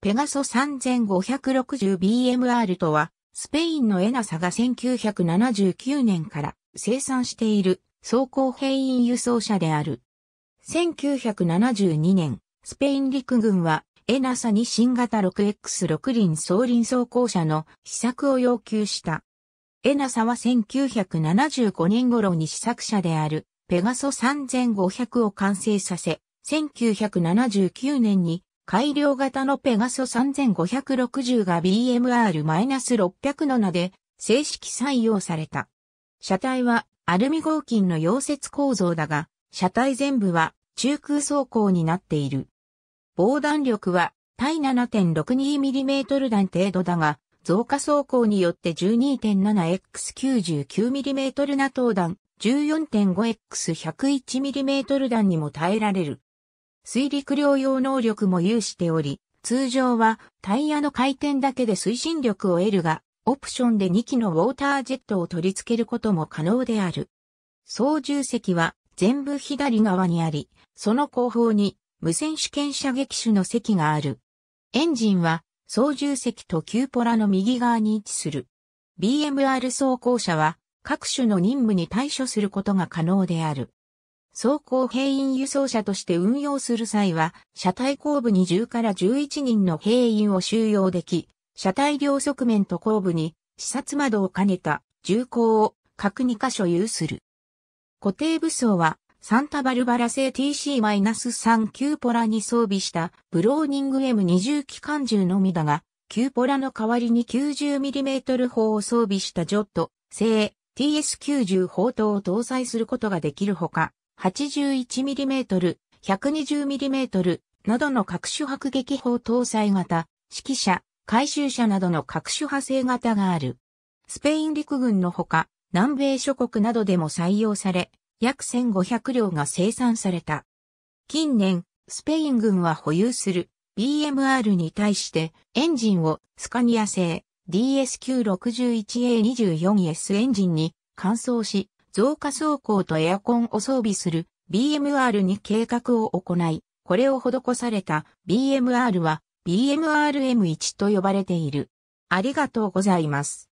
ペガソ 3560BMR とは、スペインのエナサが1979年から生産している走行兵員輸送車である。1972年、スペイン陸軍はエナサに新型 6X6 輪装輪走行車の試作を要求した。エナサは1975年頃に試作車であるペガソ3500を完成させ、1979年に改良型のペガソ3560が BMR-600 の名で正式採用された。車体はアルミ合金の溶接構造だが、車体全部は中空走行になっている。防弾力は対 7.62mm 弾程度だが、増加走行によって 12.7x99mm ナト弾、14.5x101mm 弾にも耐えられる。水陸両用能力も有しており、通常はタイヤの回転だけで推進力を得るが、オプションで2機のウォータージェットを取り付けることも可能である。操縦席は全部左側にあり、その後方に無線試験射撃手の席がある。エンジンは操縦席とキューポラの右側に位置する。BMR 装甲車は各種の任務に対処することが可能である。装甲兵員輸送車として運用する際は、車体後部に10から11人の兵員を収容でき、車体両側面と後部に視察窓を兼ねた銃口を各2箇所有する。固定武装は、サンタバルバラ製 TC-3 キューポラに装備したブローニング M20 機関銃のみだが、キューポラの代わりに 90mm 砲を装備したジョット製 TS90 砲塔を搭載することができるほか、81mm、120mm などの各種迫撃砲搭載型、指揮車、回収車などの各種派生型がある。スペイン陸軍のほか、南米諸国などでも採用され、約1500両が生産された。近年、スペイン軍は保有する BMR に対してエンジンをスカニア製 DS961A24S エンジンに換装し、増加走行とエアコンを装備する BMR に計画を行い、これを施された BMR は BMRM1 と呼ばれている。ありがとうございます。